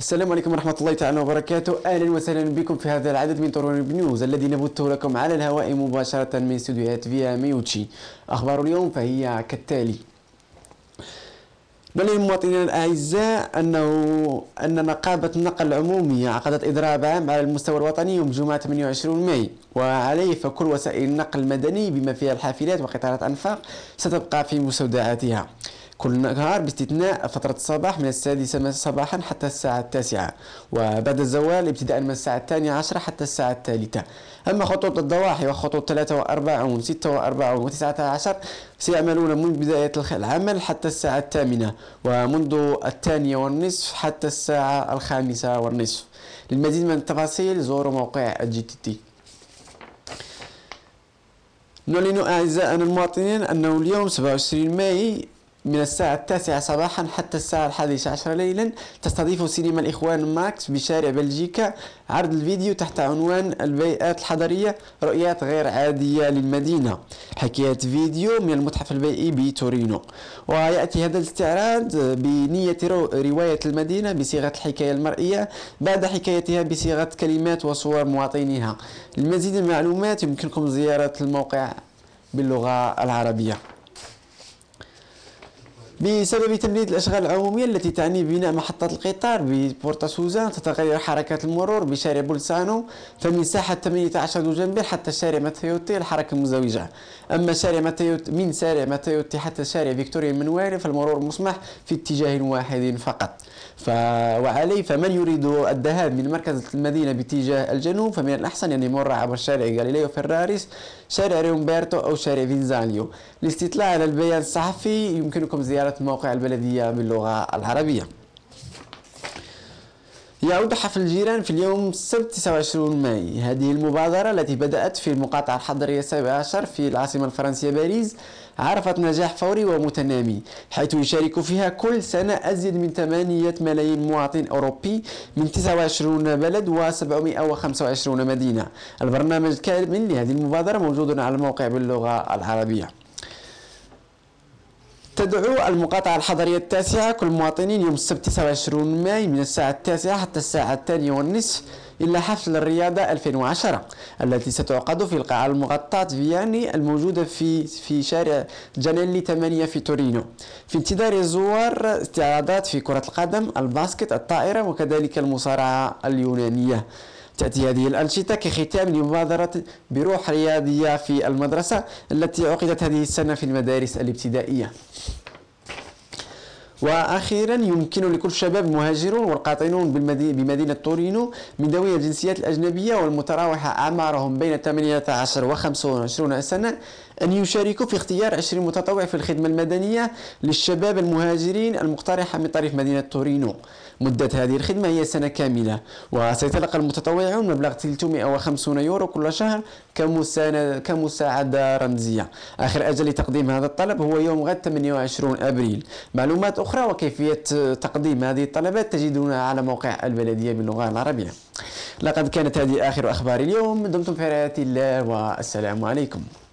السلام عليكم ورحمة الله تعالى وبركاته أهلا وسهلا بكم في هذا العدد من طرون نيوز الذي نبثه لكم على الهواء مباشرة من استوديوهات فيا ميوتشي أخبار اليوم فهي كالتالي بل المواطنين الاعزاء انه ان نقابه النقل العموميه عقدت اضراب عام على المستوى الوطني يوم جمعه 28 ماي وعليه فكل وسائل النقل المدني بما فيها الحافلات وقطارات انفاق ستبقى في مستودعاتها كل نهار باستثناء فترة الصباح من السادسة صباحا حتى الساعة التاسعة وبعد الزوال ابتداء من الساعة الثانية عشرة حتى الساعة الثالثة أما خطوط الضواحي وخطوط ثلاثة وأربعون ستة وأربعون وتسعة عشر سيعملون من بداية العمل حتى الساعة الثامنة ومنذ الثانية والنصف حتى الساعة الخامسة والنصف للمزيد من التفاصيل زوروا موقع الجي تي تي نعلن أعزائنا المواطنين أنه اليوم 27 ماي من الساعة التاسعة صباحا حتى الساعة الحادية عشر ليلا تستضيف سينما الإخوان ماكس بشارع بلجيكا عرض الفيديو تحت عنوان البيئات الحضرية رؤيات غير عادية للمدينة حكاية فيديو من المتحف البيئي بتورينو ويأتي هذا الاستعراض بنية رواية المدينة بصيغة الحكاية المرئية بعد حكايتها بصيغة كلمات وصور مواطنيها للمزيد من المعلومات يمكنكم زيارة الموقع باللغة العربية بسبب تمديد الأشغال العمومية التي تعني بناء محطة القطار ببورتا سوزان تتغير حركة المرور بشارع بولسانو فمن ساحة 18 دجنبير حتى شارع ماتيوتي الحركة مزوجة أما شارع ماتيوتي من شارع ماتيوتي حتى شارع فيكتوريا المنواري فالمرور مسمح في اتجاه واحد فقط ف... وعليه فمن يريد الذهاب من مركز المدينة باتجاه الجنوب فمن الأحسن أن يمر عبر شارع غاليليو فيراريس شارع ريومبرتو أو شارع فينزانيو للاستطلاع على البيان الصحفي يمكنكم زيارة إدارة موقع البلدية باللغة العربية يعود حفل الجيران في اليوم السبت 29 ماي هذه المبادرة التي بدأت في المقاطعة الحضرية السابعة عشر في العاصمة الفرنسية باريس عرفت نجاح فوري ومتنامي حيث يشارك فيها كل سنة أزيد من 8 ملايين مواطن أوروبي من 29 بلد و 725 مدينة البرنامج الكامل لهذه المبادرة موجود على الموقع باللغة العربية تدعو المقاطعة الحضرية التاسعة كل المواطنين يوم السبت 29 ماي من الساعة التاسعة حتى الساعة الثانية والنصف إلى حفل الرياضة 2010 التي ستعقد في القاعة المغطاة فياني الموجودة في في شارع جانيلي 8 في تورينو في انتظار الزوار استعراضات في كرة القدم الباسكت الطائرة وكذلك المصارعة اليونانية تأتي هذه الأنشطة كختام لمبادرة بروح رياضية في المدرسة التي عقدت هذه السنة في المدارس الابتدائية واخيرا يمكن لكل الشباب المهاجرون والقاطنون بمدينه تورينو من ذوي الجنسيات الاجنبيه والمتراوحه اعمارهم بين 18 و 25 سنه أن يشاركوا في اختيار 20 متطوع في الخدمة المدنية للشباب المهاجرين المقترحة من طريق مدينة تورينو مدة هذه الخدمة هي سنة كاملة وسيتلقى المتطوعون مبلغ 350 يورو كل شهر كمساعدة رمزية آخر أجل لتقديم هذا الطلب هو يوم غد 28 أبريل معلومات أخرى وكيفية تقديم هذه الطلبات تجدونها على موقع البلدية باللغة العربية لقد كانت هذه آخر أخبار اليوم دمتم في رعاية الله والسلام عليكم